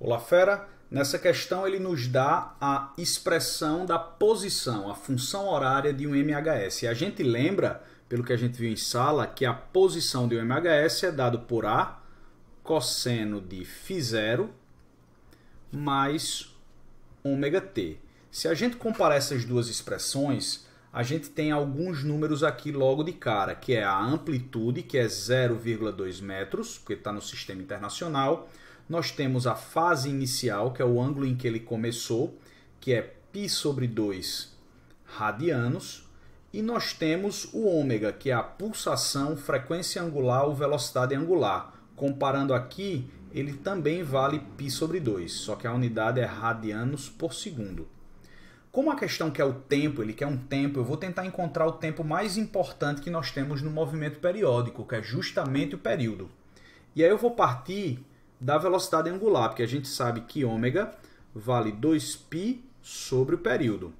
Olá, Fera. nessa questão, ele nos dá a expressão da posição, a função horária de um MHS. E a gente lembra, pelo que a gente viu em sala, que a posição de um MHS é dado por A cosseno de Φ0 mais ômega t. Se a gente comparar essas duas expressões, a gente tem alguns números aqui logo de cara, que é a amplitude, que é 0,2 metros, porque está no sistema internacional, nós temos a fase inicial, que é o ângulo em que ele começou, que é π sobre 2 radianos, e nós temos o ômega, que é a pulsação, frequência angular ou velocidade angular. Comparando aqui, ele também vale π sobre 2, só que a unidade é radianos por segundo. Como a questão quer é o tempo, ele quer um tempo, eu vou tentar encontrar o tempo mais importante que nós temos no movimento periódico, que é justamente o período. E aí eu vou partir da velocidade angular, porque a gente sabe que ômega vale 2π sobre o período.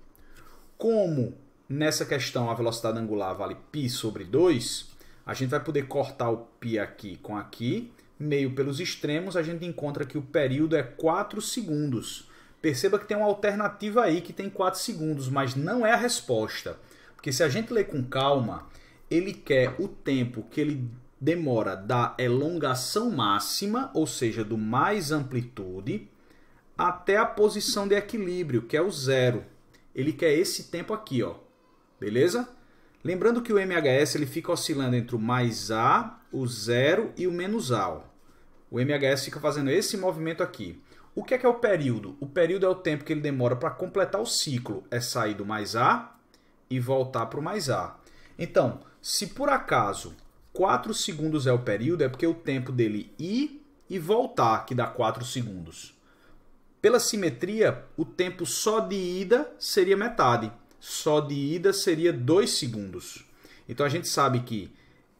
Como nessa questão a velocidade angular vale π sobre 2, a gente vai poder cortar o π aqui com aqui, meio pelos extremos, a gente encontra que o período é 4 segundos. Perceba que tem uma alternativa aí que tem 4 segundos, mas não é a resposta. Porque se a gente ler com calma, ele quer o tempo que ele demora da elongação máxima, ou seja, do mais amplitude, até a posição de equilíbrio, que é o zero. Ele quer esse tempo aqui, ó. beleza? Lembrando que o MHS ele fica oscilando entre o mais A, o zero e o menos A. Ó. O MHS fica fazendo esse movimento aqui. O que é, que é o período? O período é o tempo que ele demora para completar o ciclo. É sair do mais A e voltar para o mais A. Então, se por acaso 4 segundos é o período, é porque o tempo dele ir e voltar, que dá 4 segundos. Pela simetria, o tempo só de ida seria metade. Só de ida seria 2 segundos. Então a gente sabe que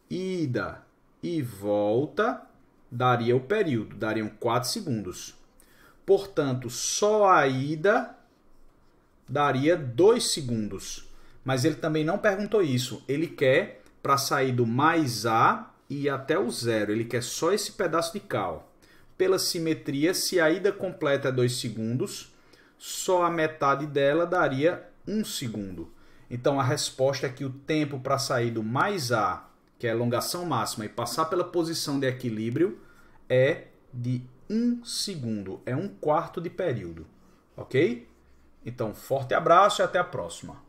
ida e volta daria o período, dariam 4 segundos. Portanto, só a ida daria 2 segundos. Mas ele também não perguntou isso. Ele quer para sair do mais A e ir até o zero. Ele quer só esse pedaço de cal Pela simetria, se a ida completa é 2 segundos, só a metade dela daria 1 um segundo. Então a resposta é que o tempo para sair do mais A, que é a elongação máxima, e passar pela posição de equilíbrio é de 1 um segundo, é um quarto de período. Ok? Então, forte abraço e até a próxima.